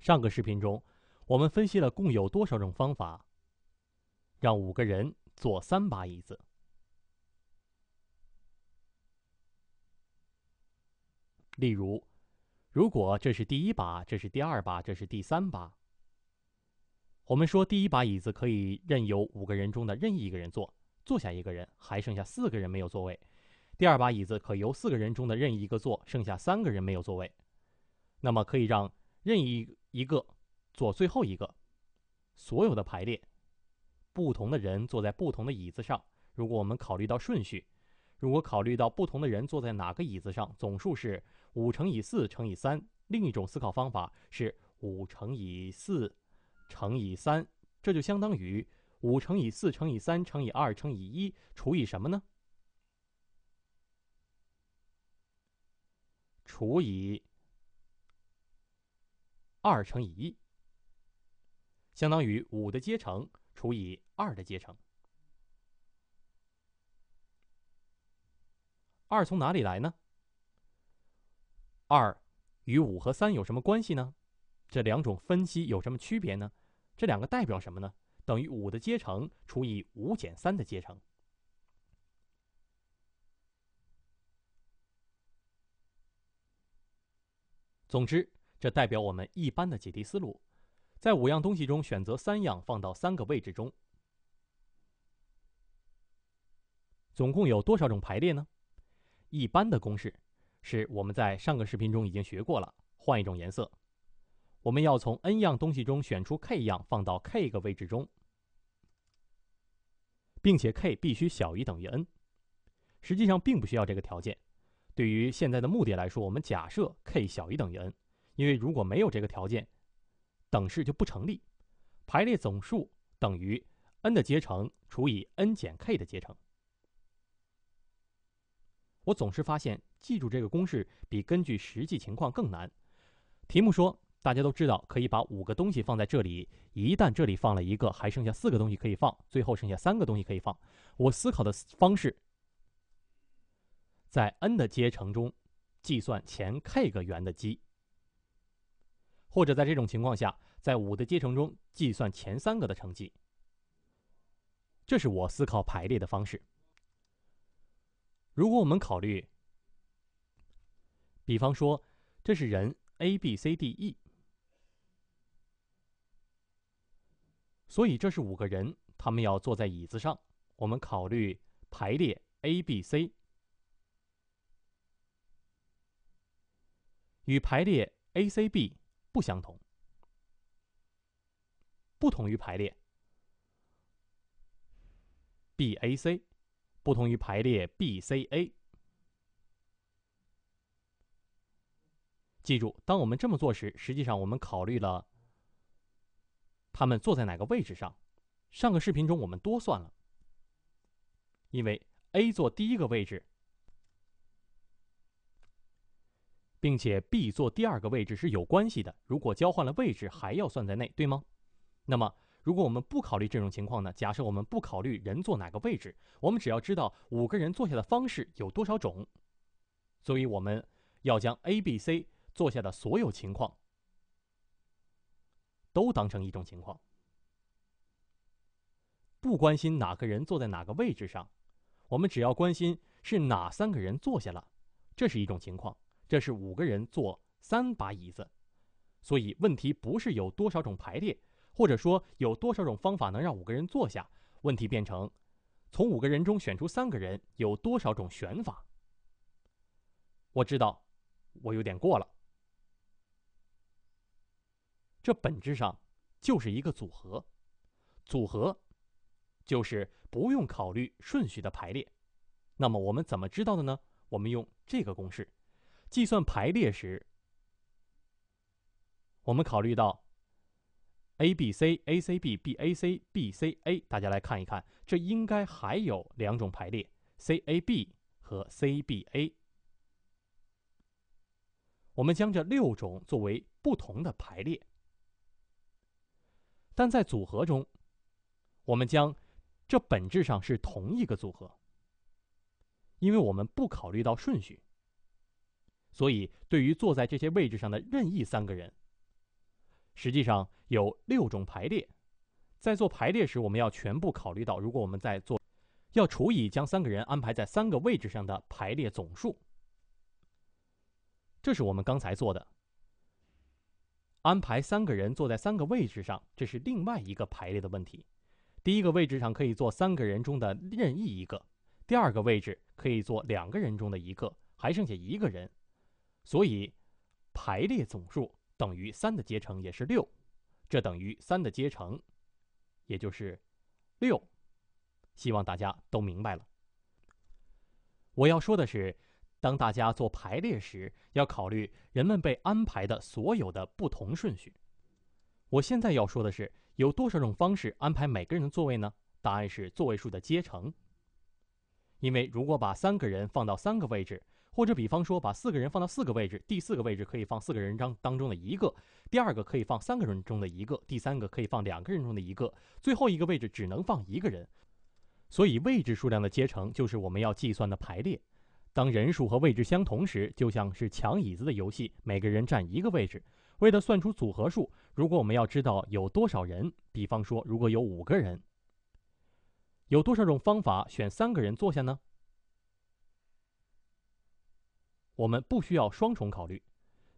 上个视频中，我们分析了共有多少种方法。让五个人坐三把椅子。例如，如果这是第一把，这是第二把，这是第三把。我们说，第一把椅子可以任由五个人中的任意一个人坐，坐下一个人，还剩下四个人没有座位；第二把椅子可由四个人中的任意一个坐，剩下三个人没有座位。那么可以让任意。一个坐最后一个，所有的排列，不同的人坐在不同的椅子上。如果我们考虑到顺序，如果考虑到不同的人坐在哪个椅子上，总数是五乘以四乘以三。另一种思考方法是五乘以四乘以三，这就相当于五乘以四乘以三乘以二乘以一除以什么呢？除以。二乘以一，相当于五的阶乘除以二的阶乘。二从哪里来呢？二与五和三有什么关系呢？这两种分析有什么区别呢？这两个代表什么呢？等于五的阶乘除以五减三的阶乘。总之。这代表我们一般的解题思路，在五样东西中选择三样放到三个位置中，总共有多少种排列呢？一般的公式是我们在上个视频中已经学过了。换一种颜色，我们要从 n 样东西中选出 k 样放到 k 个位置中，并且 k 必须小于等于 n。实际上并不需要这个条件，对于现在的目的来说，我们假设 k 小于等于 n。因为如果没有这个条件，等式就不成立。排列总数等于 n 的阶乘除以 n 减 k 的阶乘。我总是发现记住这个公式比根据实际情况更难。题目说，大家都知道可以把五个东西放在这里，一旦这里放了一个，还剩下四个东西可以放，最后剩下三个东西可以放。我思考的方式在 n 的阶乘中计算前 k 个元的积。或者在这种情况下，在五的阶乘中计算前三个的成绩，这是我思考排列的方式。如果我们考虑，比方说，这是人 A、B、C、D、E，所以这是五个人，他们要坐在椅子上。我们考虑排列 A、B、C 与排列 A、C、B。不相同，不同于排列。B A C，不同于排列 B C A。记住，当我们这么做时，实际上我们考虑了他们坐在哪个位置上。上个视频中我们多算了，因为 A 坐第一个位置。并且 B 坐第二个位置是有关系的，如果交换了位置还要算在内，对吗？那么如果我们不考虑这种情况呢？假设我们不考虑人坐哪个位置，我们只要知道五个人坐下的方式有多少种。所以我们要将 A、B、C 坐下的所有情况都当成一种情况，不关心哪个人坐在哪个位置上，我们只要关心是哪三个人坐下了，这是一种情况。这是五个人坐三把椅子，所以问题不是有多少种排列，或者说有多少种方法能让五个人坐下。问题变成，从五个人中选出三个人有多少种选法？我知道，我有点过了。这本质上就是一个组合，组合就是不用考虑顺序的排列。那么我们怎么知道的呢？我们用这个公式。计算排列时，我们考虑到 A、B、C、A、C、B、B、A、C、B、C、A，大家来看一看，这应该还有两种排列：C、A、B 和 C、B、A。我们将这六种作为不同的排列，但在组合中，我们将这本质上是同一个组合，因为我们不考虑到顺序。所以，对于坐在这些位置上的任意三个人，实际上有六种排列。在做排列时，我们要全部考虑到。如果我们在做，要除以将三个人安排在三个位置上的排列总数。这是我们刚才做的，安排三个人坐在三个位置上，这是另外一个排列的问题。第一个位置上可以坐三个人中的任意一个，第二个位置可以坐两个人中的一个，还剩下一个人。所以，排列总数等于三的阶乘，也是六，这等于三的阶乘，也就是六，希望大家都明白了。我要说的是，当大家做排列时，要考虑人们被安排的所有的不同顺序。我现在要说的是，有多少种方式安排每个人的座位呢？答案是座位数的阶乘，因为如果把三个人放到三个位置。或者比方说，把四个人放到四个位置，第四个位置可以放四个人当当中的一个，第二个可以放三个人中的一个，第三个可以放两个人中的一个，最后一个位置只能放一个人。所以位置数量的阶乘就是我们要计算的排列。当人数和位置相同时，就像是抢椅子的游戏，每个人占一个位置。为了算出组合数，如果我们要知道有多少人，比方说如果有五个人，有多少种方法选三个人坐下呢？我们不需要双重考虑，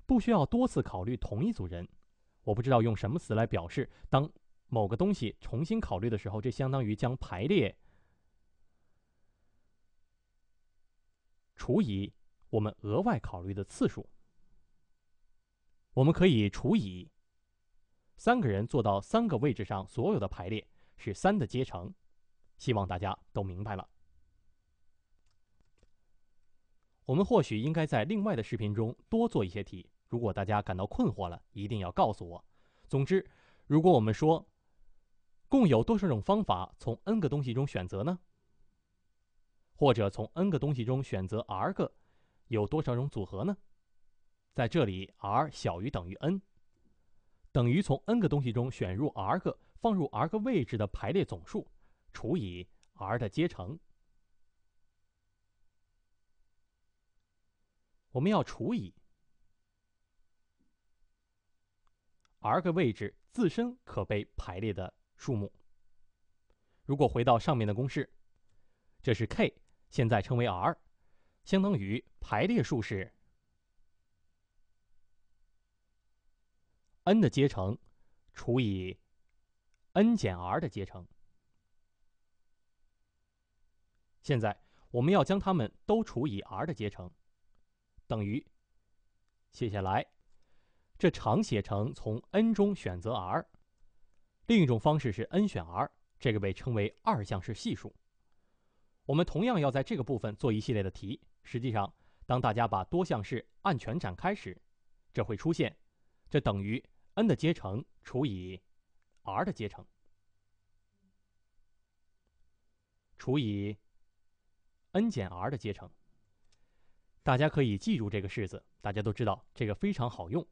不需要多次考虑同一组人。我不知道用什么词来表示，当某个东西重新考虑的时候，这相当于将排列除以我们额外考虑的次数。我们可以除以三个人坐到三个位置上所有的排列是三的阶乘，希望大家都明白了。我们或许应该在另外的视频中多做一些题。如果大家感到困惑了，一定要告诉我。总之，如果我们说共有多少种方法从 n 个东西中选择呢？或者从 n 个东西中选择 r 个，有多少种组合呢？在这里，r 小于等于 n，等于从 n 个东西中选入 r 个放入 r 个位置的排列总数除以 r 的阶乘。我们要除以 r 个位置自身可被排列的数目。如果回到上面的公式，这是 k，现在称为 r，相当于排列数是 n 的阶乘除以 n 减 r 的阶乘。现在我们要将它们都除以 r 的阶乘。等于写下来，这常写成从 n 中选择 r，另一种方式是 n 选 r，这个被称为二项式系数。我们同样要在这个部分做一系列的题。实际上，当大家把多项式按全展开时，这会出现，这等于 n 的阶乘除以 r 的阶乘除以 n 减 r 的阶乘。大家可以记住这个式子，大家都知道这个非常好用，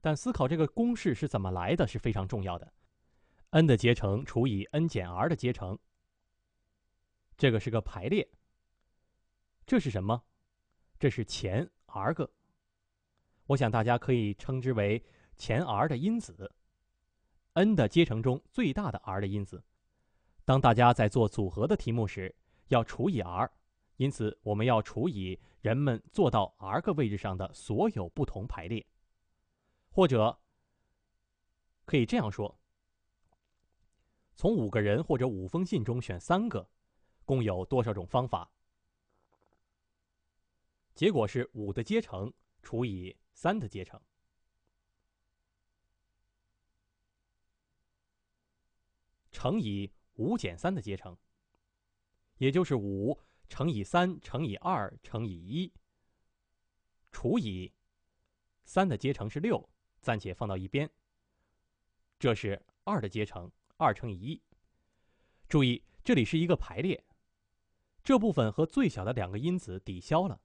但思考这个公式是怎么来的是非常重要的。n 的阶乘除以 n 减 r 的阶乘，这个是个排列。这是什么？这是前 r 个。我想大家可以称之为前 r 的因子。n 的阶乘中最大的 r 的因子。当大家在做组合的题目时，要除以 r，因此我们要除以。人们坐到 r 个位置上的所有不同排列，或者可以这样说：从五个人或者五封信中选三个，共有多少种方法？结果是五的阶乘除以三的阶乘乘以五减三的阶乘，也就是五。乘以三乘以二乘以一，除以三的阶乘是六，暂且放到一边。这是二的阶乘，二乘以一。注意，这里是一个排列，这部分和最小的两个因子抵消了，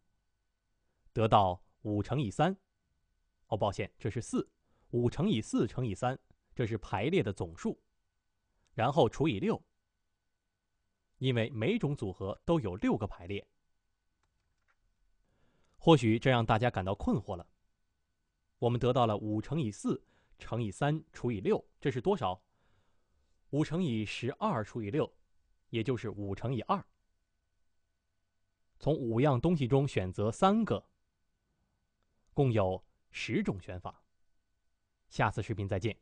得到五乘以三。哦，抱歉，这是四，五乘以四乘以三，这是排列的总数，然后除以六。因为每种组合都有六个排列，或许这让大家感到困惑了。我们得到了五乘以四乘以三除以六，这是多少？五乘以十二除以六，也就是五乘以二。从五样东西中选择三个，共有十种选法。下次视频再见。